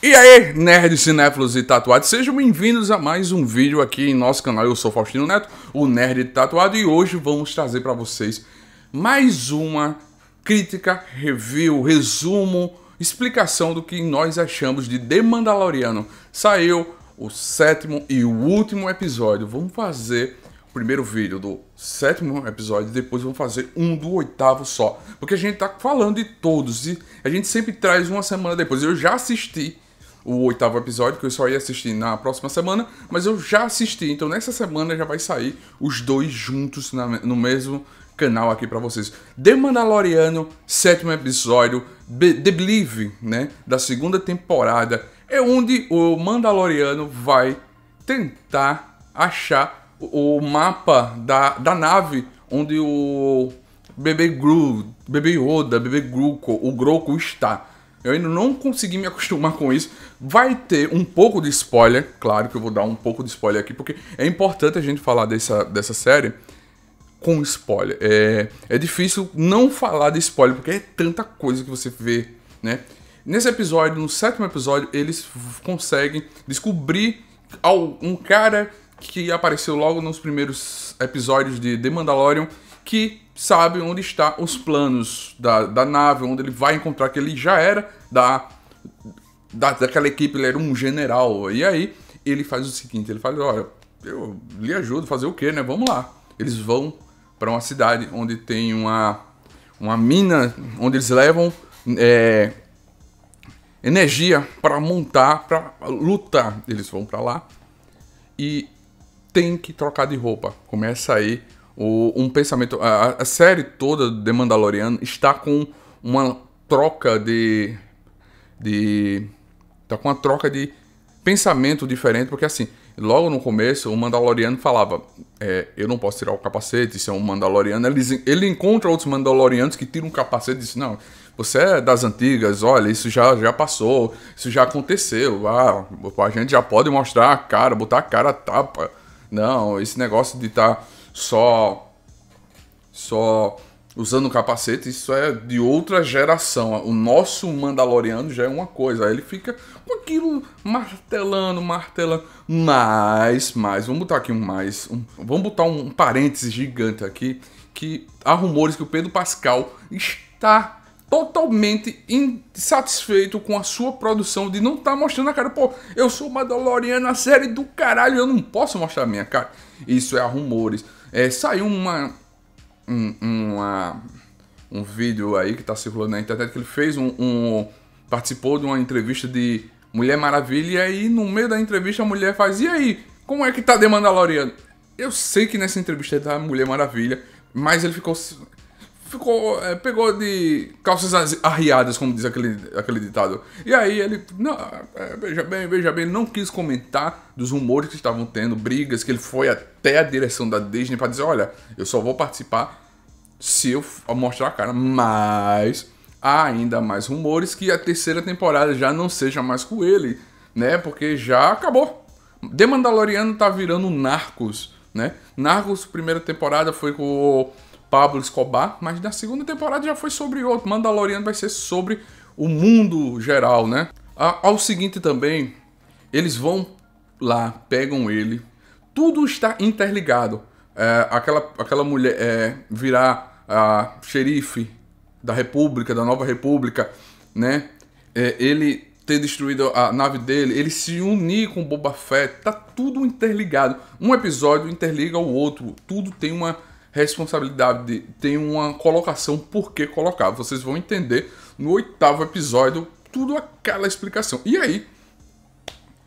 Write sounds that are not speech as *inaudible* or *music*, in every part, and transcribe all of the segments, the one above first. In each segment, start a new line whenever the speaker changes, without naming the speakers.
E aí, nerds, cinéfilos e tatuados, sejam bem-vindos a mais um vídeo aqui em nosso canal. Eu sou Faustino Neto, o nerd tatuado, e hoje vamos trazer para vocês mais uma crítica, review, resumo, explicação do que nós achamos de The Mandaloriano. Saiu o sétimo e o último episódio. Vamos fazer o primeiro vídeo do sétimo episódio, depois vamos fazer um do oitavo só, porque a gente tá falando de todos e a gente sempre traz uma semana depois. Eu já assisti o oitavo episódio, que eu só ia assistir na próxima semana, mas eu já assisti, então nessa semana já vai sair os dois juntos na, no mesmo canal aqui para vocês. The Mandaloriano, sétimo episódio, Be The Believe, né, da segunda temporada, é onde o Mandaloriano vai tentar achar o mapa da, da nave onde o bebê Gru, bebê Yoda, bebê Gruco, o Groco está. Eu ainda não consegui me acostumar com isso. Vai ter um pouco de spoiler, claro que eu vou dar um pouco de spoiler aqui, porque é importante a gente falar dessa, dessa série com spoiler. É, é difícil não falar de spoiler, porque é tanta coisa que você vê, né? Nesse episódio, no sétimo episódio, eles conseguem descobrir um cara que apareceu logo nos primeiros episódios de The Mandalorian que sabe onde está os planos da, da nave, onde ele vai encontrar que ele já era da, da daquela equipe, ele era um general. E aí ele faz o seguinte, ele fala, olha, eu lhe ajudo, fazer o quê, né? Vamos lá. Eles vão para uma cidade onde tem uma, uma mina, onde eles levam é, energia para montar, para lutar. Eles vão para lá e tem que trocar de roupa. Começa aí o, um pensamento. A, a série toda de Mandalorian está com uma troca de. de. está com uma troca de pensamento diferente, porque assim, logo no começo, o Mandaloriano falava: é, Eu não posso tirar o capacete, isso é um Mandaloriano. Ele, ele encontra outros Mandalorianos que tiram o capacete e dizem: Não, você é das antigas, olha, isso já, já passou, isso já aconteceu. Ah, a gente já pode mostrar a cara, botar a cara a tapa. Não, esse negócio de estar. Tá só só usando capacete, isso é de outra geração. O nosso Mandaloriano já é uma coisa. Aí ele fica com aquilo martelando, martelando. Mas, mas, vamos botar aqui um mais. Um, vamos botar um, parênteses gigante aqui. Que há rumores que o Pedro Pascal está totalmente insatisfeito com a sua produção de não estar tá mostrando a cara. Pô, eu sou Mandaloriano, a série do caralho, eu não posso mostrar a minha cara. Isso é rumores. É, saiu uma, um, uma, um vídeo aí que está circulando na internet que ele fez um, um, participou de uma entrevista de Mulher Maravilha e no meio da entrevista a mulher faz e aí como é que tá The Mandalorian? Eu sei que nessa entrevista é da Mulher Maravilha, mas ele ficou ficou é, pegou de calças arriadas, como diz aquele, aquele ditado. E aí ele, não, é, veja bem, veja bem, não quis comentar dos rumores que estavam tendo, brigas, que ele foi até a direção da Disney para dizer, olha, eu só vou participar se eu mostrar a cara, mas há ainda mais rumores que a terceira temporada já não seja mais com ele, né? Porque já acabou. The Mandaloriano tá virando Narcos, né? Narcos primeira temporada foi com o Pablo Escobar, mas na segunda temporada já foi sobre outro. Mandaloriano vai ser sobre o mundo geral, né? Ao seguinte também, eles vão lá, pegam ele. Tudo está interligado. É, aquela, aquela mulher é, virar a xerife da República, da Nova República, né? É, ele ter destruído a nave dele, ele se unir com Boba Fett, tá tudo interligado. Um episódio interliga o outro, tudo tem uma responsabilidade, tem uma colocação por que colocar. Vocês vão entender no oitavo episódio tudo aquela explicação. E aí,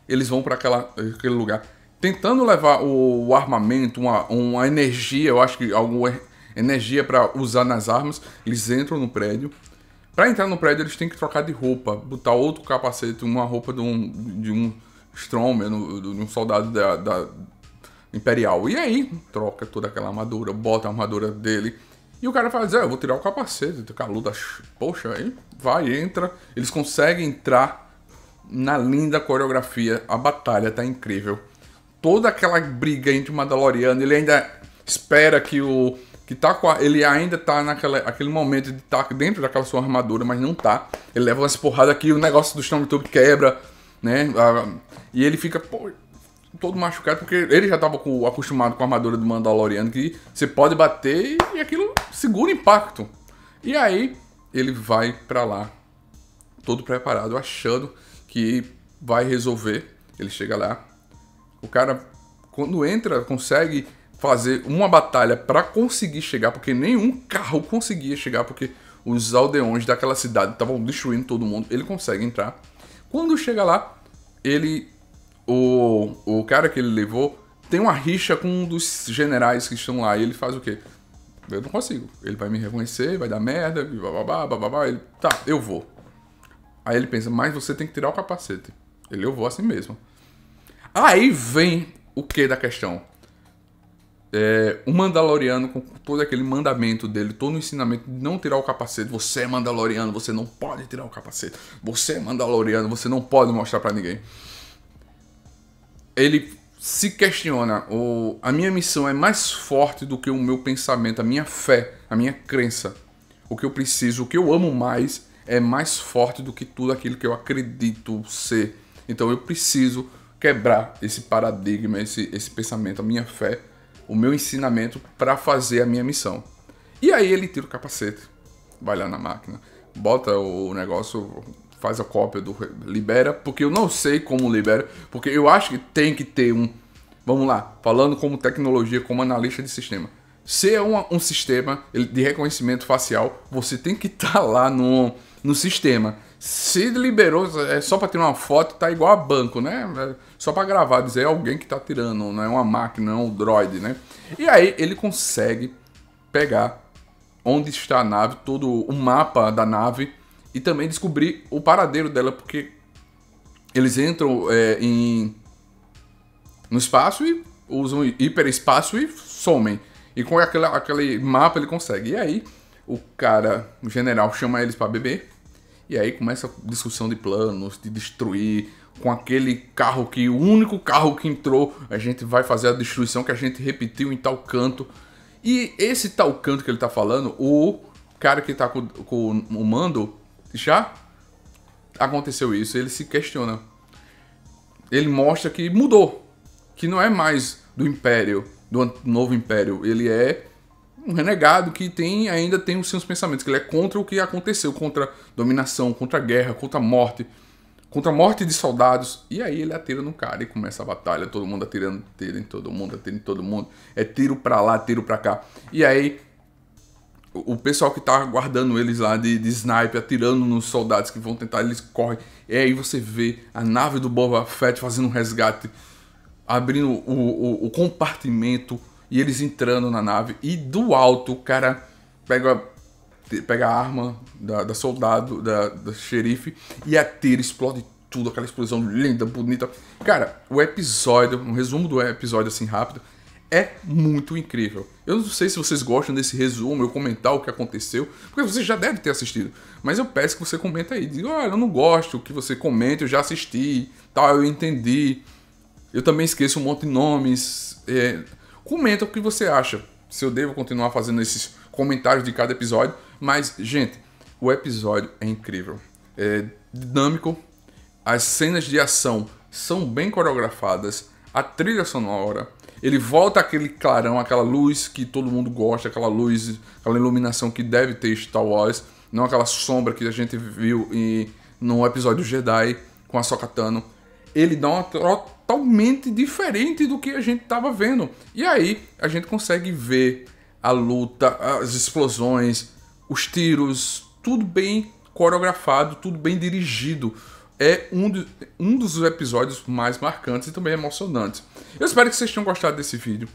eles vão para aquele lugar tentando levar o, o armamento, uma, uma, energia, eu acho que alguma energia para usar nas armas. Eles entram no prédio. Para entrar no prédio, eles têm que trocar de roupa, botar outro capacete, uma roupa de um, de um Strongman, de um soldado da, da, imperial. E aí, troca toda aquela armadura, bota a armadura dele. E o cara faz, é, eu vou tirar o capacete, caluda, poxa, aí vai, entra. Eles conseguem entrar na linda coreografia. A batalha tá incrível. Toda aquela briga entre o Mandaloriano, ele ainda espera que o. que tá a, Ele ainda tá naquele aquele momento de estar tá dentro daquela sua armadura, mas não tá. Ele leva umas porradas aqui, o negócio do Stormtrooper quebra, né? E ele fica, pô, todo machucado, porque ele já estava acostumado com a armadura do Mandaloriano, que você pode bater e aquilo segura o impacto. E aí ele vai para lá, todo preparado, achando que vai resolver. Ele chega lá, o cara, quando entra, consegue fazer uma batalha para conseguir chegar, porque nenhum carro conseguia chegar, porque os aldeões daquela cidade estavam destruindo todo mundo. Ele consegue entrar. Quando chega lá, ele o, o cara que ele levou tem uma rixa com um dos generais que estão lá. E ele faz o quê? Eu não consigo. Ele vai me reconhecer, vai dar merda, bababá, bababá. Ele, tá, eu vou. Aí ele pensa, mas você tem que tirar o capacete. Ele, eu vou assim mesmo. Aí vem o que da questão? É, o Mandaloriano, com todo aquele mandamento dele, todo o ensinamento de não tirar o capacete. Você é Mandaloriano, você não pode tirar o capacete. Você é Mandaloriano, você não pode mostrar para ninguém ele se questiona, a minha missão é mais forte do que o meu pensamento, a minha fé, a minha crença. O que eu preciso, o que eu amo mais é mais forte do que tudo aquilo que eu acredito ser. Então eu preciso quebrar esse paradigma, esse, esse pensamento, a minha fé, o meu ensinamento para fazer a minha missão. E aí ele tira o capacete, vai lá na máquina, bota o negócio, faz a cópia do libera, porque eu não sei como libera, porque eu acho que tem que ter um, vamos lá, falando como tecnologia, como analista de sistema. Se é um, um sistema de reconhecimento facial, você tem que estar *laughs* tá lá no, no sistema. Se liberou, é só para tirar uma foto, tá igual a banco, né? É só para gravar, dizer é alguém que tá tirando, não é uma máquina, é um droid, né? E aí ele consegue pegar onde está a nave, todo o mapa da nave e também descobrir o paradeiro dela, porque eles entram é, em, no espaço e usam hiperespaço e somem. E com aquele aquele mapa ele consegue. E aí o cara, o general, chama eles para beber. E aí começa a discussão de planos, de destruir com aquele carro que o único carro que entrou, a gente vai fazer a destruição que a gente repetiu em tal canto. E esse tal canto que ele tá falando, o cara que tá com, com o mando já aconteceu isso, ele se questiona. Ele mostra que mudou, que não é mais do império, do novo império, ele é um renegado que tem ainda tem os seus pensamentos, que ele é contra o que aconteceu, contra dominação, contra guerra, contra morte, contra morte de soldados. E aí ele atira no cara e começa a batalha, todo mundo atirando tiro em todo mundo, atirando em todo mundo. É tiro para lá, tiro para cá. E aí o pessoal que tá guardando eles lá de, de sniper, atirando nos soldados que vão tentar, eles correm. E aí você vê a nave do Boba Fett fazendo um resgate, abrindo o, o, o compartimento e eles entrando na nave. E do alto o cara pega, pega a arma da, da soldado, da, da xerife, e atira, explode tudo, aquela explosão linda, bonita. Cara, o episódio, um resumo do episódio assim rápido, é muito incrível. Eu não sei se vocês gostam desse resumo, eu comentar o que aconteceu, porque vocês já devem ter assistido. Mas eu peço que você comenta aí. Diga, olha, eu não gosto que você comente, eu já assisti, tal, eu entendi. Eu também esqueço um monte de nomes. É, comenta o que você acha. Se eu devo continuar fazendo esses comentários de cada episódio. Mas, gente, o episódio é incrível. É dinâmico. As cenas de ação são bem coreografadas. A trilha sonora ele volta aquele clarão, aquela luz que todo mundo gosta, aquela luz, aquela iluminação que deve ter Star Wars, não aquela sombra que a gente viu em, no episódio Jedi com a Sokatano. Ele dá uma totalmente diferente do que a gente estava vendo. E aí a gente consegue ver a luta, as explosões, os tiros, tudo bem coreografado, tudo bem dirigido. É um, de, um dos episódios mais marcantes e também emocionantes. Eu espero que vocês tenham gostado desse vídeo,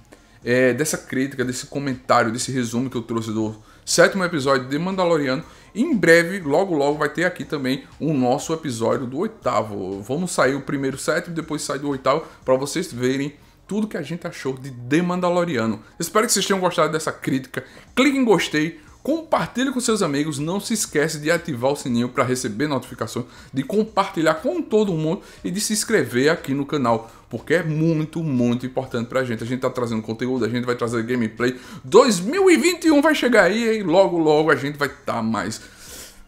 é, dessa crítica, desse comentário, desse resumo que eu trouxe do sétimo episódio de Mandaloriano. Em breve, logo logo, vai ter aqui também o nosso episódio do oitavo. Vamos sair o primeiro sétimo, depois sair do oitavo, para vocês verem tudo que a gente achou de The Mandaloriano. Espero que vocês tenham gostado dessa crítica. Clique em gostei, compartilhe com seus amigos, não se esquece de ativar o sininho para receber notificações, de compartilhar com todo mundo e de se inscrever aqui no canal, porque é muito, muito importante para a gente. A gente está trazendo conteúdo, a gente vai trazer gameplay. 2021 vai chegar aí e logo, logo a gente vai estar tá mais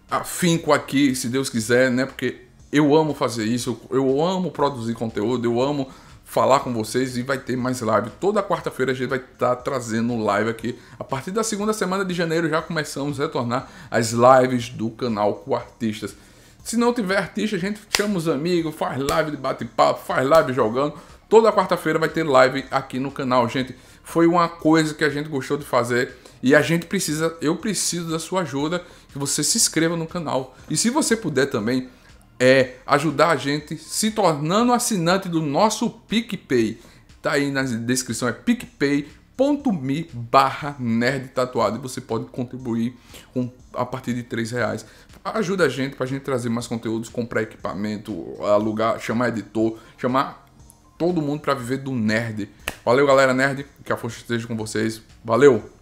afinco aqui, se Deus quiser, né? Porque eu amo fazer isso, eu amo produzir conteúdo, eu amo falar com vocês e vai ter mais live. Toda quarta-feira a gente vai estar tá trazendo live aqui. A partir da segunda semana de janeiro já começamos a retornar as lives do canal com artistas. Se não tiver artista, a gente chama os amigos, faz live de bate-papo, faz live jogando. Toda quarta-feira vai ter live aqui no canal, gente. Foi uma coisa que a gente gostou de fazer e a gente precisa, eu preciso da sua ajuda, que você se inscreva no canal. E se você puder também, é ajudar a gente se tornando assinante do nosso PicPay. Tá aí na descrição, é picpay.me barra nerd tatuado e você pode contribuir com, a partir de 3 reais. Ajuda a gente para a gente trazer mais conteúdos, comprar equipamento, alugar, chamar editor, chamar todo mundo para viver do nerd. Valeu, galera nerd, que a força esteja com vocês. Valeu!